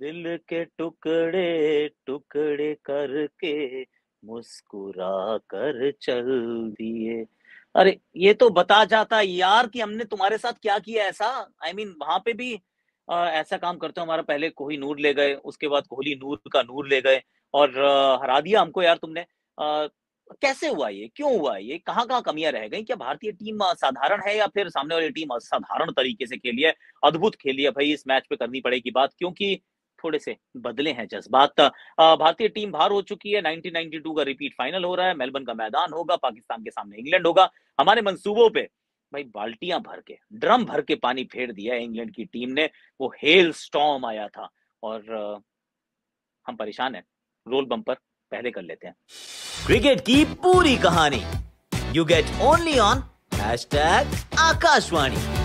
दिल के टुकड़े टुकड़े करके मुस्कुरा कर चल दिए अरे ये तो बता जाता यार कि हमने तुम्हारे साथ क्या किया ऐसा आई I मीन mean, वहां पे भी आ, ऐसा काम करते हो हमारा पहले कोहली नूर ले गए उसके बाद कोहली नूर का नूर ले गए और आ, हरा दिया हमको यार तुमने आ, कैसे हुआ ये क्यों हुआ ये कहाँ कहाँ कमियां रह गई क्या भारतीय टीम साधारण है या फिर सामने वाली टीम असाधारण तरीके से खेली है अद्भुत खेली है भाई इस मैच पे करनी पड़ेगी बात क्योंकि थोड़े से बदले हैं जज्बात भारतीय टीम बाहर हो चुकी है 1992 का रिपीट फाइनल हो रहा है मेलबर्न का मैदान होगा पाकिस्तान के सामने इंग्लैंड होगा हमारे मंसूबों पे भाई बाल्टियां भर के ड्रम भर के पानी फेर दिया है इंग्लैंड की टीम ने वो हेल स्टॉम आया था और हम परेशान है रोल बंपर पहले कर लेते हैं क्रिकेट की पूरी कहानी you get only on Akashvani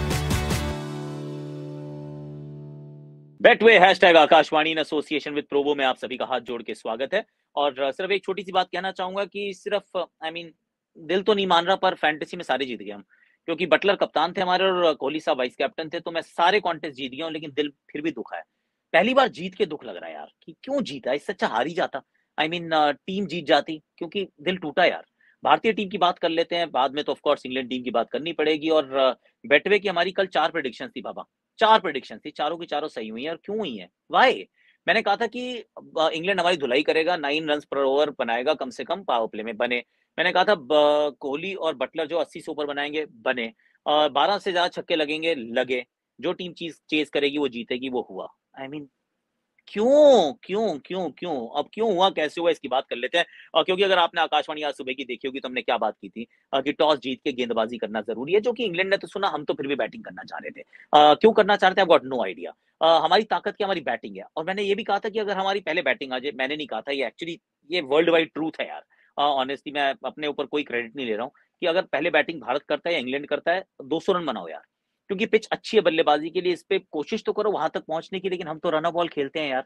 Betway hash tag Akashvani association with Probo में आप सभी का हाथ जोड़ के स्वागत है और सिर्फ एक छोटी सी बात कहना चाहूंगा कि सिर्फ आई I मीन mean, दिल तो नहीं मान रहा पर फैंटेसी में सारे जीत गए हम क्योंकि बटलर कप्तान थे हमारे और कोहली साहब वाइस कैप्टन थे तो मैं सारे कॉन्टेस्ट जीत गया हूँ लेकिन दिल फिर भी दुखा है पहली बार जीत के दुख लग रहा है यार कि क्यों जीता इससे अच्छा हार ही जाता I I mean mean, team जीत जाती क्योंकि दिल टूटा यार भारतीय टीम की बात कर लेते हैं बाद में तो ऑफकोर्स इंग्लैंड टीम की बात करनी पड़ेगी और बेटवे की हमारी कल चार प्रडिक्शन थी बाबा चार प्रडिक्शन थी चारों की चारों सही हुई है और क्यों हुई है वाई मैंने कहा था कि इंग्लैंड हमारी धुलाई करेगा नाइन रन पर ओवर बनाएगा कम से कम पावर प्ले में बने मैंने कहा था कोहली और बटलर जो अस्सी से ऊपर बनाएंगे बने और बारह से ज्यादा छक्के लगेंगे लगे जो टीम चीज चेज करेगी वो जीतेगी वो हुआ आई I मीन mean, क्यों क्यों क्यों क्यों अब क्यों हुआ कैसे हुआ इसकी बात कर लेते हैं और क्योंकि अगर आपने आकाशवाणी आज सुबह की देखी होगी तो हमने क्या बात की थी कि टॉस जीत के गेंदबाजी करना जरूरी है जो कि इंग्लैंड ने तो सुना हम तो फिर भी बैटिंग करना चाह रहे थे आ, क्यों करना चाहते हैं गॉट नो आइडिया हमारी ताकत की हमारी बैटिंग है और मैंने ये भी कहा था कि अगर हमारी पहले बैटिंग आ जाए मैंने नहीं कहा था ये एक्चुअली ये वर्ल्ड वाइड ट्रूथ है यार ऑनेस्टली मैं अपने ऊपर कोई क्रेडिट नहीं ले रहा हूँ कि अगर पहले बैटिंग भारत करता है या इंग्लैंड करता है दो रन बनाओ यार क्योंकि पिच अच्छी है बल्लेबाजी के लिए इस पर कोशिश तो करो वहां तक पहुंचने की लेकिन हम तो रन बॉल खेलते हैं यार